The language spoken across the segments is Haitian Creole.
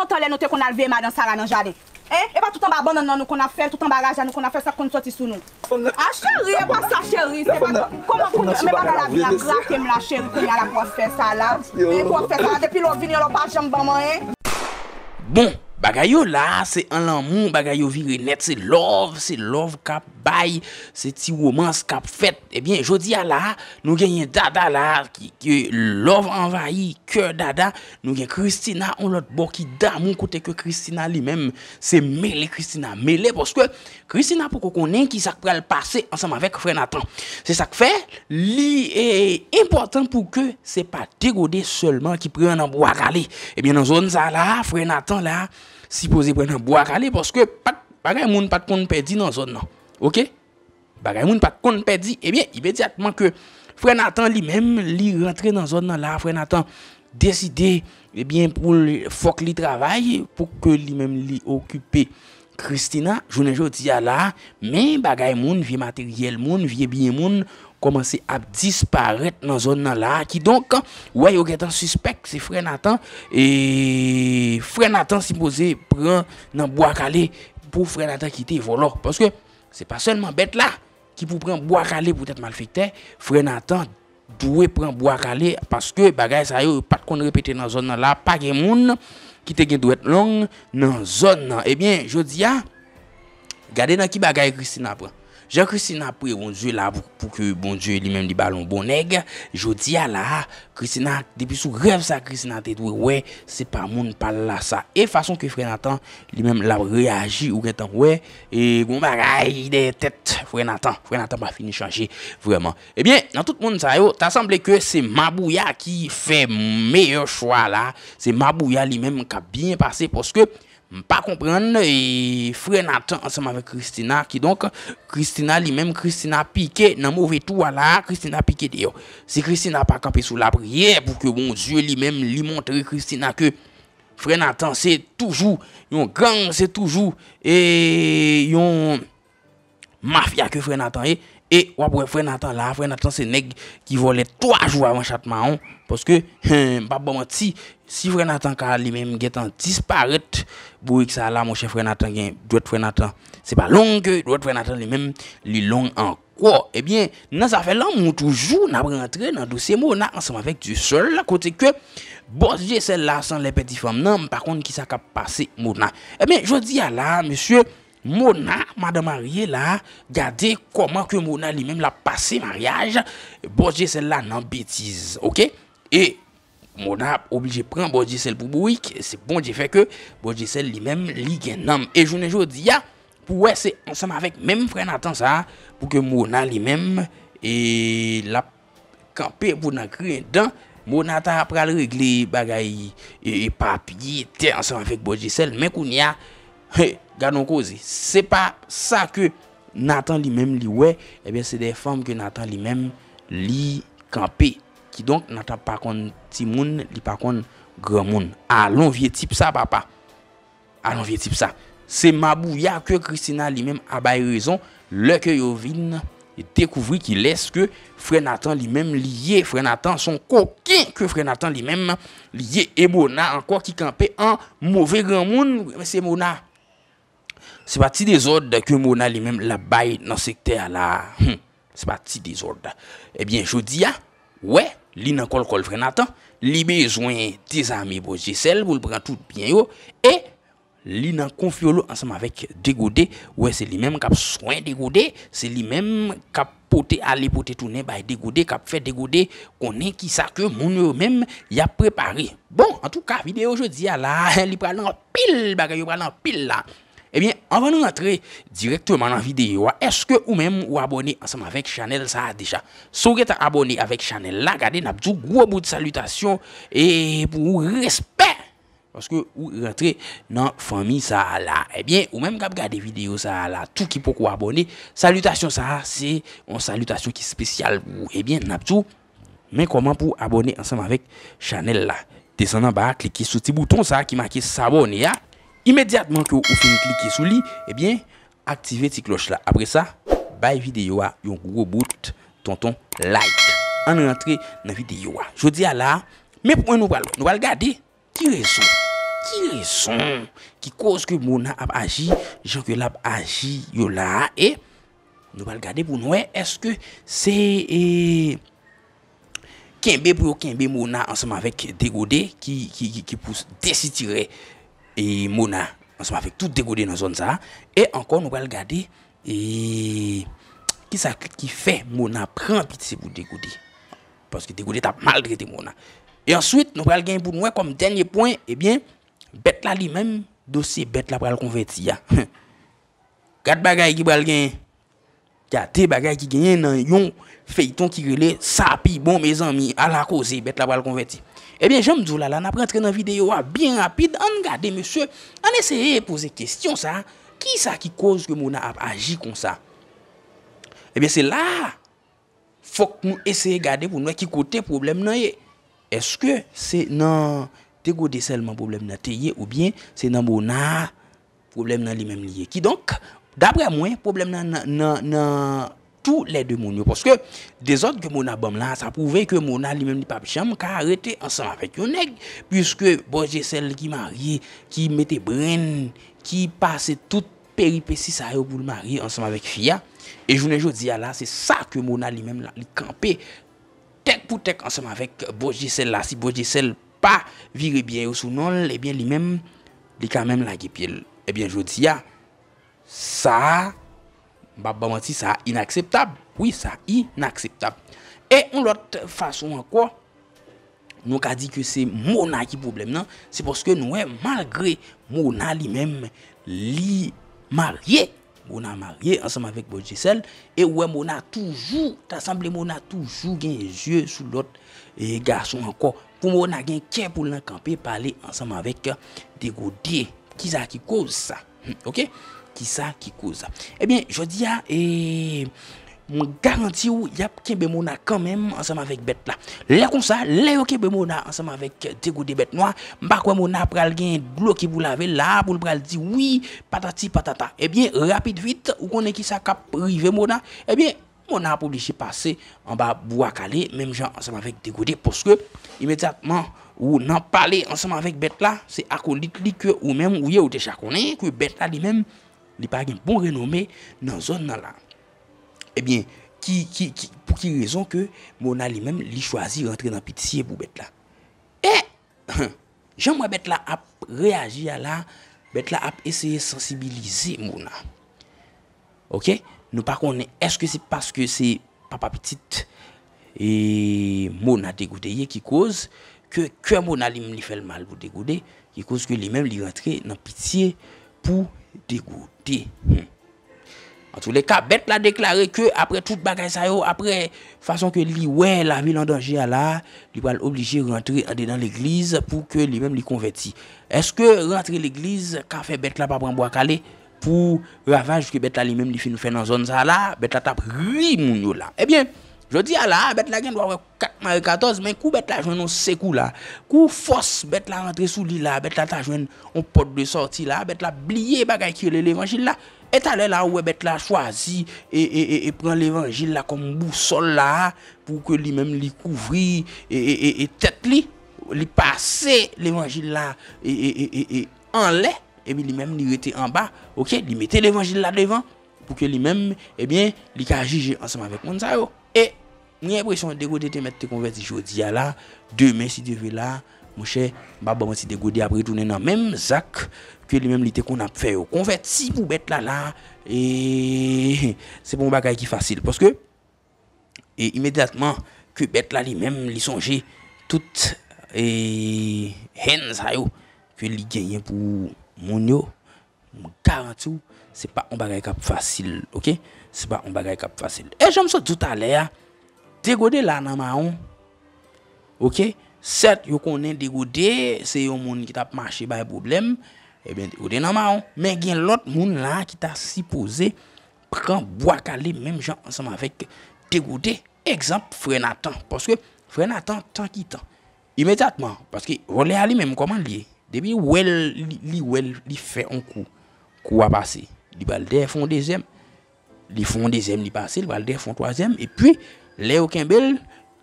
E pa eh? eh tout an baban nan non, non, nou kon an fèl, tout an bagaj nan nou kon an fèl, sa kon sou ti sou nou. A chèri, e pa sa chèri. Koman kon an mè nan la vina, krakèm la chèri kon an la profè sa la. E profè sa la, depi lò vini, lò pa jèm baman, eh. BOUM Bagay yo la, se an lan moun, bagay yo viri net, se love, se love kap bay, se ti womanse kap fet. Ebyen, eh jodi a la, nou gen yon dada la, ki love anvayi, kyo dada, nou gen Christina on lot bo ki da moun kote ke Christina li menm. Se mele Christina, mele, poske Christina pou koko nen ki sak pral pase ansam avek Frenatan. Se sak fe, li e important pou ke se pa derode solman ki pre eh nan bo akale. Ebyen, nou zon za la, Frenatan la. si poser prendre un bois calé parce que pas bagay moun pas compte perdu dans zone non OK bagay moun pas compte perdu, et eh bien immédiatement que frère Nathan lui-même lui rentrer dans zone là frère Nathan décider et eh bien pour faut qu'il travaille pour que lui-même lui occuper Christina, journée ne dis là, mais bagay moun, vie matériel moun, vie bien moun, Komanse ap disparet nan zon nan la. Ki donk, wè yon gen tan suspek, se fre natan. E fre natan si pose pren nan bo akale pou fre natan kite volok. Paske se pa sèlman bet la ki pou pren bo akale pou tèt malfekte. Fre natan dwe pren bo akale paske bagay sa yon pat kon repete nan zon nan la. Pa gen moun, kite gen dwe long nan zon nan. Ebyen, jodi ya, gade nan ki bagay kristi nan pran. Bon bon bon Je krisina pou yon die la pou pou ke bon die li men li balon bon neg. Je di ya la, krisina, debi sou rev sa krisina te dwe, wey, se pa moun pal la sa. E fason ke Frenatan li men la reagi ou reten, wey, e goun ba ray de tet Frenatan. Frenatan ba fini chanje, vreman. E eh bien, nan tout moun sa yo, ta semble ke se mabouya ki fe meyo chwa la. Se mabouya li men ka bin pase poske... pas comprendre et frère Nathan ensemble avec Christina qui donc Christina lui-même Christina piqué dans mauvais tout là Christina piqué d'ailleurs si Christina pas campé sous la prière pour que mon Dieu lui-même lui montre Christina que frère Nathan c'est toujours un gang c'est toujours et un mafia que frère Nathan est E wap wè fwè natan la, fwè natan se neg ki vole 3 jou avan chatman an, poske, hèm, pa bomoti, si fwè natan ka li mèm getan disparit, bou yè ki sa la, mwè chè fwè natan gen, dwè fwè natan se pa long, dwè fwè natan li mèm li long an. Kwa, ebyen, nan sa fè lan, mwè toujou, nan prentre nan dosye mwè, nan anseman vek du sol, la kote kwe, bosje sel la san le peti fwèm nan, mwè pa konde ki sa ka pase mwè nan. Ebyen, jwè di ya la, mwè sè, Mona, mada mariye la, gade koman ke Mona li bon, men la pase mariage, Bojese la nan betize, ok? E, Mona oblije pren Bojese pou bouik, se bon je feke Bojese li men li gen nam. E jounen joudiya, pou wese, ansem avek men frena tan sa, pou ke Mona li men, e la kampe, Mona kren dan, Mona ta pral regle bagay, e papi, te, ansem avek Bojese, men koun ya, Hey, gadan kouze, se pa sa ke Nathan li men li we, ebe eh se de fom ke Nathan li men li kampe. Ki donk Nathan pakon timoun li pakon gramoun. Alon vie tip sa papa, alon vie tip sa. Se mabou ya ke Christina li men abay rezon, leke yo vin, e dekouvri ki leske Frey Nathan li men li ye. Frey Nathan son kokin ke Frey Nathan li men li ye e mouna an kwa ki kampe an mouve gramoun. Eh se mouna... c'est parti des ordres que Mona lui-même la baille dans ce secteur là. Hum, c'est parti des ordres. Eh bien, je dis, ah, ouais, li nan kol col frenatan, li besoin des amis pour Giselle pour le prendre tout bien yo, et li nan confiolo ensemble avec Dégoudé, ouais, c'est lui-même qui a soin Dégodé, c'est lui-même qui a poté aller poté tourner par Dégodé, qui a fait Dégoudé, qu'on qui ça que mon yo même y a préparé. Bon, en tout cas, vidéo je dis ah là, li pile bagay, prend en pile là eh bien, avant de nous rentrer directement dans la vidéo. Est-ce que vous même vous abonnez ensemble avec Chanel ça déjà? Si vous êtes abonné avec Chanel là, regardez, n'a un gros bout de salutation et pour respect. Parce que vous rentrez dans la famille ça là. Eh bien, ou même quand regardez vidéo ça là, tout qui pour vous abonner, salutation ça, c'est une salutation qui est spéciale pour vous. Eh bien, n'a mais comment pour abonner ensemble avec Chanel là? Descendez en bas, cliquez sur ce petit bouton ça qui marque s'abonner. Hein? Immédiatement que vous finissez cliquer sur lui, eh bien, activez cette cloche là. Après ça, bye vidéo à un gros bout, tonton like. On rentre dans la vidéo. Je dis à là, mais pour nous parler, nous allons regarder qui raison, qui raison, qui cause que Mona a agi, Jean que l'a agi, yo là, et nous allons regarder pour nous, est-ce que c'est. Eh, Kembe pour Kembe Mona ensemble avec Dégodé qui, qui, qui, qui pousse décidirait E Mona, an seman fèk tout degode nan zon sa, e ankon nou pral gade, e ki sa ki fè, Mona pran piti se pou degode. Poske degode tap maldre te Mona. E answit, nou pral gen pou nouè e kom denye poin, ebyen, bet la li menm dosye bet la pral konverti ya. Kat bagay ki pral gen, kat te bagay ki genyen nan yon feyton ki rele sapi bon mezan mi alakose bet la pral konverti. Ebyen, jom djou lala nan ap rentre nan videyo wap bin rapide, an gade, monsye, an esere pose kestyon sa, ki sa ki koz ke moun ap aji kon sa? Ebyen, se la, fok moun esere gade pou nou e ki kote problem nan e, eske se nan te gode selman problem nan te ye, ou bien, se nan moun nan problem nan li men li ye ki. Donk, dabre mwen, problem nan nan nan nan tous les deux mounions parce que des autres que mon abam là ça prouvait que mon lui-même n'est pas a arrêté ensemble avec une nègre puisque bon celle qui marie qui mettait brain qui passait toute péripétie ça pour le mari ensemble avec Fia et je ne dis là c'est ça que Mona lui-même là il campait tête pour tête ensemble avec celle là si celle pas viré bien sous non et eh bien lui-même il quand même la guipille et eh bien je dis ah, ça bah, bah, m'a dit ça inacceptable. Oui, ça inacceptable. Et une autre façon encore, nous avons dit que c'est Mona qui problème problème, c'est parce que nous, hein, malgré Mona lui-même, lui marié, Mona marié ensemble avec Bojessel, et ouais, Mona toujours, t'as semblé Mona toujours gagné les yeux sur l'autre garçon encore. Pour Mona gagné cœur pour camper parler ensemble avec des godiers. Qui ça qui cause ça? Hm, ok? ça qui cause. et eh bien, je dis à ah, et ou y'a que y quand même ensemble avec bête là. Là comme ça, l'a mona ensemble avec des goûts noires m'a bah, quoi mona pral le gain qui vous l'avez là pour bral dit oui patati patata. et eh bien rapide vite ou qu'on est qui ça cap privé mona. et eh bien mona obligé passer en bas bois calé même genre ensemble avec des goûts parce que immédiatement ou n'en parler ensemble avec bête là c'est à condit que ou même ou y ou déjà connaît que bête là lui même Nipa gen bon renome nan zon nan la. Ebyen, pou ki rezon ke moun alimem li chwazi rentre nan piti siye pou bet la. E, jen mwen bet la ap reagi a la, bet la ap esye sensibilize moun la. Ok? Nou pakon, eske se paske se papa petit e moun a degoudeye ki kouz ke moun alim li fel mal pou degoude ki kouz ke li men li rentre nan piti siye pou degoude. Hmm. En tous les cas, bête l'a déclaré que après toute bagaille ça après façon que lui ouais la ville en danger là, il va obligé rentrer dans l'église pour que lui-même lui convertit. Est-ce que rentrer l'église qu'a fait bête là pas prendre bois calé pour ravage que Bette là lui-même lui fait nous faire dans zone ça là, bête là tape là. Eh bien, Je di ala, bet la gen dwa wè kakman wè katoz, men kou bet la jwen nou sekou la. Kou fos bet la rentre sou li la, bet la ta jwen ou pot de sorti la, bet la blye bagay kyele l'Evangil la. Et alè la wè e bet la chwazi e, e, e pran l'Evangil la kom bousol la pou ke li mèm li kouvri e tet li li pase l'Evangil la en lè e mi li mèm li rete en ba. Ok, li mette l'Evangil la devan pou ke li mèm e bien li ka jige ansama vek moun sa yo. E, ni epresyon de gode te met te konvet di jodi ya la, demen si de ve la, mwche, babo mwen si de gode apre tounen nan menm zak, ke li menm li te konap fe yo konvet. Si pou bet la la, e, se bon bagay ki fasil. Poske, e, imediatman, ke bet la li menm li sonje tout, e, hen zayo, ke li genyen pou moun yo. Mou karantou, se pa on bagay kap fasil Ok, se pa on bagay kap fasil E jom so douta le ya Degode la nan ma ou Ok, cert yo konen degode Se yo mouni ki ta p'mache Baye boblem, e eh ben degode nan ma ou Men gen lot moun la ki ta Sipoze, pran boak A li menm jan ansam avek Degode, ekzamp frena tan Poske frena tan, tan ki tan Imediatman, poske volen a li menm Koman li, debi ouel Li ouel, li fe an kou Kwa pase? Li balder fon dezem, li fon dezem li pase, li balder fon toazem. E pi, Leo Campbell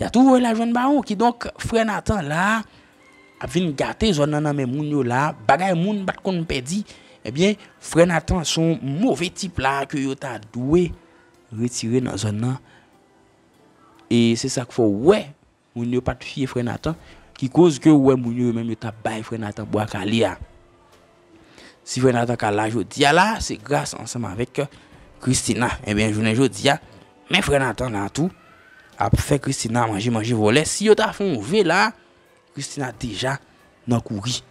ya touwe la joun ba ou ki donk fre natan la ap vin gate zon nan nan men moun yo la. Bagay moun bat kon mpedi, e eh bien fre natan son mouve tip la ke yo ta dwe retire nan zon nan. E se sak fo we, moun yo pat fye fre natan ki koz ke we moun yo menm yo ta bay fre natan bo akali ya. Si Frenaton ka la Jodia la, se grase anseman vek Christina. Ebyen, eh jounen Jodia, men Frenaton nan tou, ap fè Christina manje manje volè. Si yo ta fon ve la, Christina deja nan kouri.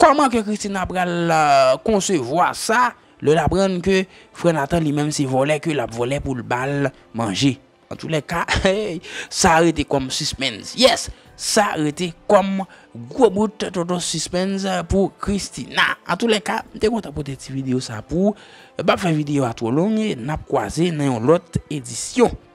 Koman ke Christina pral konsevo euh, a sa? Le labran ke Frenaton li menm se volè ke la volè pou l'bal manje. An tou le ka, hei, sa arete kom suspens. Yes! sa rete kom gwo mwote toto suspens pou Kristina. A tou leka, dekote apote ti video sa pou. Bap fè video ato lonye, nap kwaze nan yon lote edisyon.